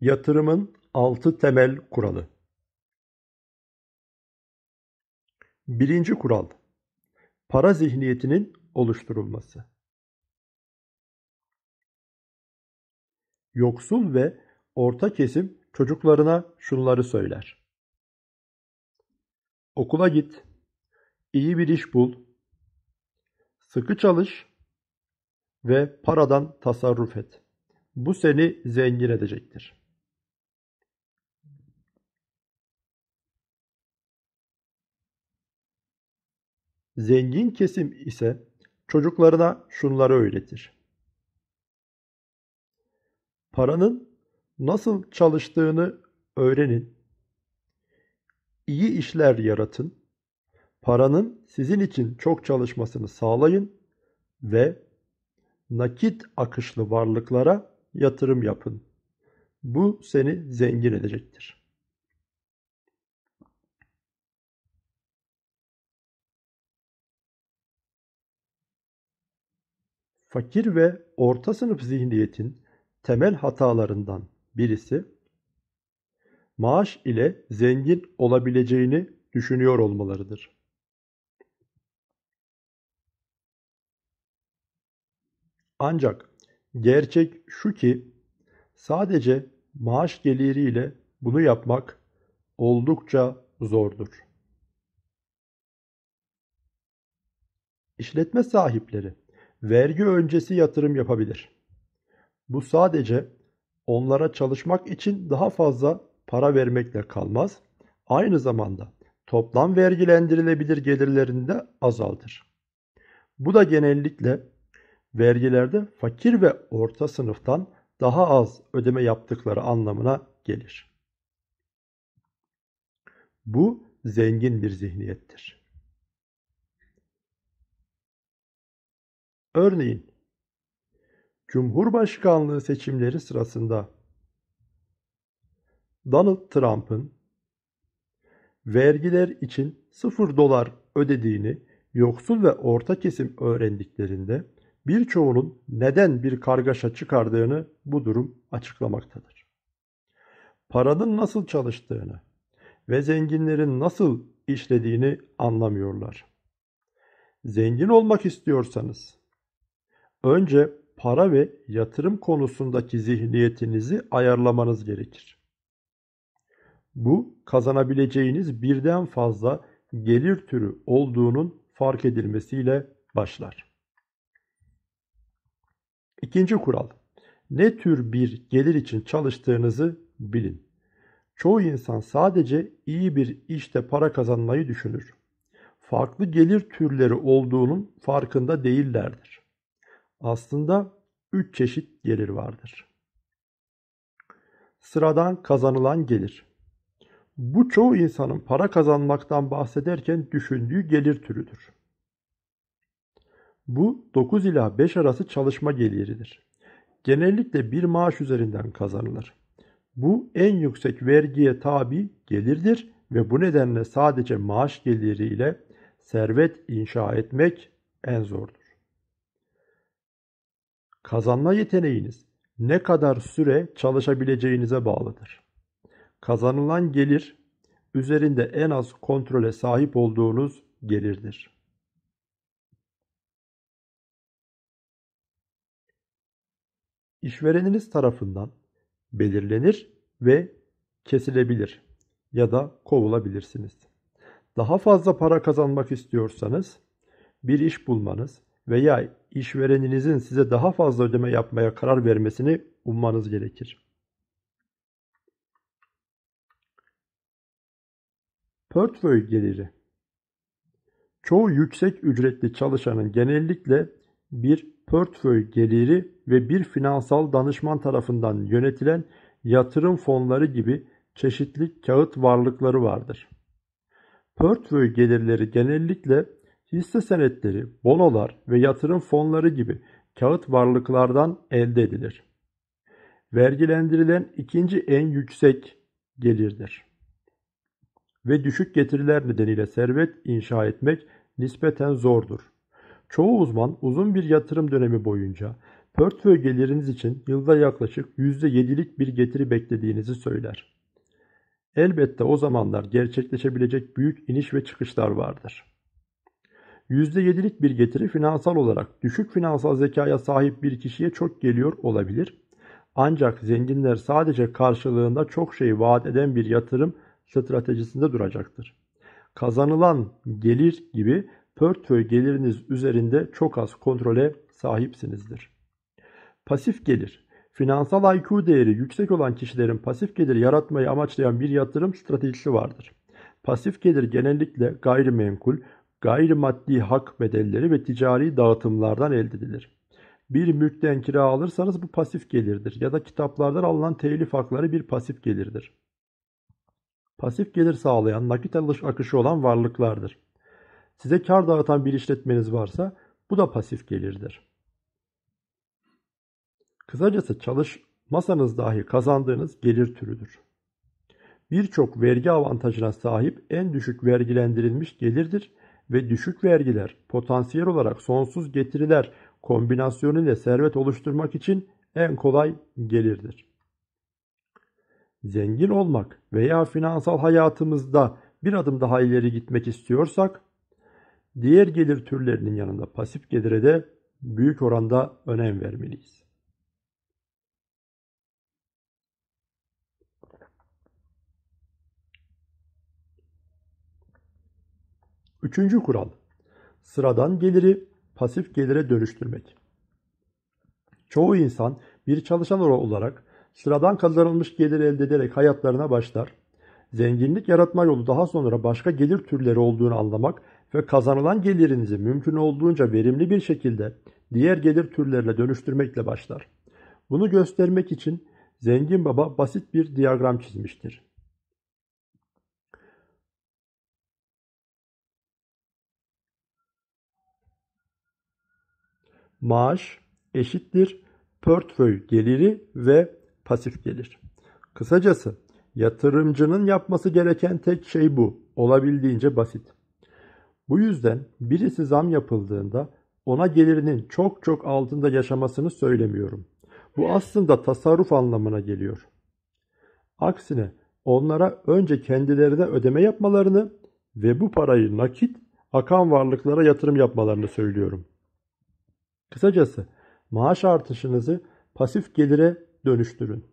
Yatırımın altı temel kuralı. Birinci kural. Para zihniyetinin oluşturulması. Yoksul ve orta kesim çocuklarına şunları söyler. Okula git, iyi bir iş bul, sıkı çalış ve paradan tasarruf et. Bu seni zengin edecektir.'' Zengin kesim ise çocuklarına şunları öğretir. Paranın nasıl çalıştığını öğrenin. İyi işler yaratın. Paranın sizin için çok çalışmasını sağlayın ve nakit akışlı varlıklara yatırım yapın. Bu seni zengin edecektir. fakir ve orta sınıf zihniyetin temel hatalarından birisi maaş ile zengin olabileceğini düşünüyor olmalarıdır. Ancak gerçek şu ki sadece maaş geliriyle bunu yapmak oldukça zordur. İşletme sahipleri vergi öncesi yatırım yapabilir. Bu sadece onlara çalışmak için daha fazla para vermekle kalmaz, aynı zamanda toplam vergilendirilebilir gelirlerini de azaltır. Bu da genellikle vergilerde fakir ve orta sınıftan daha az ödeme yaptıkları anlamına gelir. Bu zengin bir zihniyettir. Örneğin Cumhurbaşkanlığı seçimleri sırasında Donald Trump'ın vergiler için 0 dolar ödediğini yoksul ve orta kesim öğrendiklerinde birçoğunun neden bir kargaşa çıkardığını bu durum açıklamaktadır. Paranın nasıl çalıştığını ve zenginlerin nasıl işlediğini anlamıyorlar. Zengin olmak istiyorsanız Önce para ve yatırım konusundaki zihniyetinizi ayarlamanız gerekir. Bu kazanabileceğiniz birden fazla gelir türü olduğunun fark edilmesiyle başlar. İkinci kural. Ne tür bir gelir için çalıştığınızı bilin. Çoğu insan sadece iyi bir işte para kazanmayı düşünür. Farklı gelir türleri olduğunun farkında değillerdir. Aslında üç çeşit gelir vardır. Sıradan kazanılan gelir. Bu çoğu insanın para kazanmaktan bahsederken düşündüğü gelir türüdür. Bu 9 ila 5 arası çalışma geliridir. Genellikle bir maaş üzerinden kazanılır. Bu en yüksek vergiye tabi gelirdir ve bu nedenle sadece maaş geliriyle servet inşa etmek en zordur. Kazanma yeteneğiniz ne kadar süre çalışabileceğinize bağlıdır. Kazanılan gelir üzerinde en az kontrole sahip olduğunuz gelirdir. İşvereniniz tarafından belirlenir ve kesilebilir ya da kovulabilirsiniz. Daha fazla para kazanmak istiyorsanız bir iş bulmanız veya işvereninizin size daha fazla ödeme yapmaya karar vermesini ummanız gerekir. Portföy geliri Çoğu yüksek ücretli çalışanın genellikle bir portföy geliri ve bir finansal danışman tarafından yönetilen yatırım fonları gibi çeşitli kağıt varlıkları vardır. Portföy gelirleri genellikle hisse senetleri, bonolar ve yatırım fonları gibi kağıt varlıklardan elde edilir. Vergilendirilen ikinci en yüksek gelirdir. Ve düşük getiriler nedeniyle servet inşa etmek nispeten zordur. Çoğu uzman uzun bir yatırım dönemi boyunca portföy geliriniz için yılda yaklaşık %7'lik bir getiri beklediğinizi söyler. Elbette o zamanlar gerçekleşebilecek büyük iniş ve çıkışlar vardır. %7'lik bir getiri finansal olarak düşük finansal zekaya sahip bir kişiye çok geliyor olabilir. Ancak zenginler sadece karşılığında çok şey vaat eden bir yatırım stratejisinde duracaktır. Kazanılan gelir gibi portföy geliriniz üzerinde çok az kontrole sahipsinizdir. Pasif gelir Finansal IQ değeri yüksek olan kişilerin pasif gelir yaratmayı amaçlayan bir yatırım stratejisi vardır. Pasif gelir genellikle gayrimenkul, gayrimaddi hak bedelleri ve ticari dağıtımlardan elde edilir. Bir mülkten kira alırsanız bu pasif gelirdir ya da kitaplardan alınan telif hakları bir pasif gelirdir. Pasif gelir sağlayan nakit alış akışı olan varlıklardır. Size kar dağıtan bir işletmeniz varsa bu da pasif gelirdir. Kısacası çalışmasanız dahi kazandığınız gelir türüdür. Birçok vergi avantajına sahip en düşük vergilendirilmiş gelirdir ve düşük vergiler potansiyel olarak sonsuz getiriler kombinasyonu ile servet oluşturmak için en kolay gelirdir. Zengin olmak veya finansal hayatımızda bir adım daha ileri gitmek istiyorsak diğer gelir türlerinin yanında pasif gelire de büyük oranda önem vermeliyiz. Üçüncü kural. Sıradan geliri pasif gelire dönüştürmek. Çoğu insan bir çalışan olarak sıradan kazanılmış gelir elde ederek hayatlarına başlar. Zenginlik yaratma yolu daha sonra başka gelir türleri olduğunu anlamak ve kazanılan gelirinizi mümkün olduğunca verimli bir şekilde diğer gelir türlerine dönüştürmekle başlar. Bunu göstermek için Zengin Baba basit bir diyagram çizmiştir. maaş eşittir portföy geliri ve pasif gelir. Kısacası yatırımcının yapması gereken tek şey bu. Olabildiğince basit. Bu yüzden birisi zam yapıldığında ona gelirinin çok çok altında yaşamasını söylemiyorum. Bu aslında tasarruf anlamına geliyor. Aksine onlara önce kendilerine ödeme yapmalarını ve bu parayı nakit akan varlıklara yatırım yapmalarını söylüyorum. Kısacası maaş artışınızı pasif gelire dönüştürün.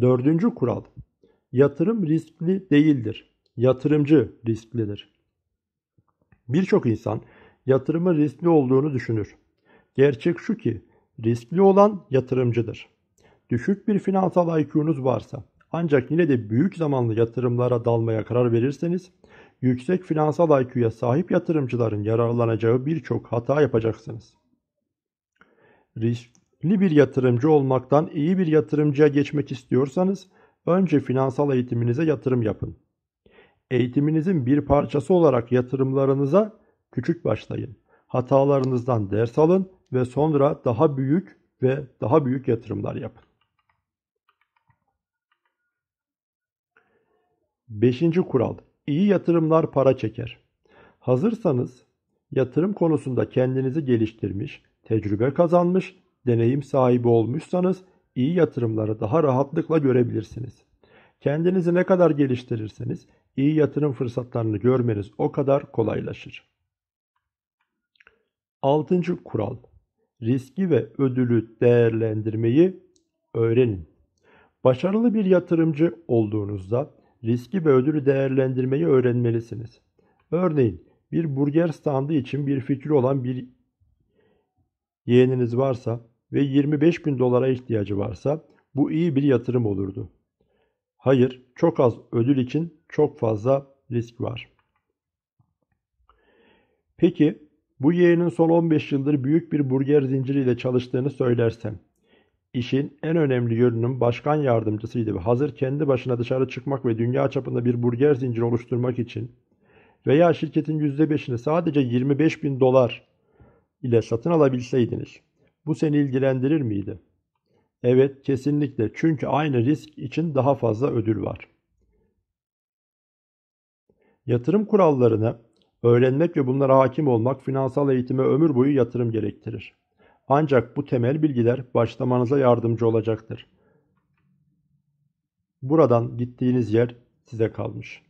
Dördüncü kural. Yatırım riskli değildir. Yatırımcı risklidir. Birçok insan yatırımı riskli olduğunu düşünür. Gerçek şu ki riskli olan yatırımcıdır. Düşük bir finansal IQ'nuz varsa ancak yine de büyük zamanlı yatırımlara dalmaya karar verirseniz yüksek finansal IQ'ya sahip yatırımcıların yararlanacağı birçok hata yapacaksınız. Riskli bir yatırımcı olmaktan iyi bir yatırımcıya geçmek istiyorsanız önce finansal eğitiminize yatırım yapın. Eğitiminizin bir parçası olarak yatırımlarınıza küçük başlayın. Hatalarınızdan ders alın ve sonra daha büyük ve daha büyük yatırımlar yapın. Beşinci kural. İyi yatırımlar para çeker. Hazırsanız yatırım konusunda kendinizi geliştirmiş, tecrübe kazanmış, deneyim sahibi olmuşsanız iyi yatırımları daha rahatlıkla görebilirsiniz. Kendinizi ne kadar geliştirirseniz iyi yatırım fırsatlarını görmeniz o kadar kolaylaşır. Altıncı kural. Riski ve ödülü değerlendirmeyi öğrenin. Başarılı bir yatırımcı olduğunuzda riski ve ödülü değerlendirmeyi öğrenmelisiniz. Örneğin bir burger standı için bir fikri olan bir yeğeniniz varsa ve 25 bin dolara ihtiyacı varsa bu iyi bir yatırım olurdu. Hayır, çok az ödül için çok fazla risk var. Peki bu yeğenin son 15 yıldır büyük bir burger zinciriyle çalıştığını söylersem. İşin en önemli yönünün başkan yardımcısıydı ve hazır kendi başına dışarı çıkmak ve dünya çapında bir burger zinciri oluşturmak için veya şirketin %5'ini sadece 25 bin dolar ile satın alabilseydiniz bu seni ilgilendirir miydi? Evet kesinlikle çünkü aynı risk için daha fazla ödül var. Yatırım kurallarını Öğrenmek ve bunlara hakim olmak finansal eğitime ömür boyu yatırım gerektirir. Ancak bu temel bilgiler başlamanıza yardımcı olacaktır. Buradan gittiğiniz yer size kalmış.